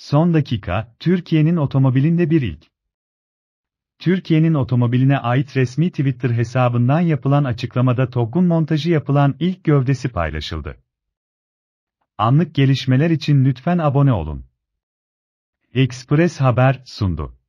Son dakika, Türkiye'nin otomobilinde bir ilk. Türkiye'nin otomobiline ait resmi Twitter hesabından yapılan açıklamada TOGG'un montajı yapılan ilk gövdesi paylaşıldı. Anlık gelişmeler için lütfen abone olun. Express Haber sundu.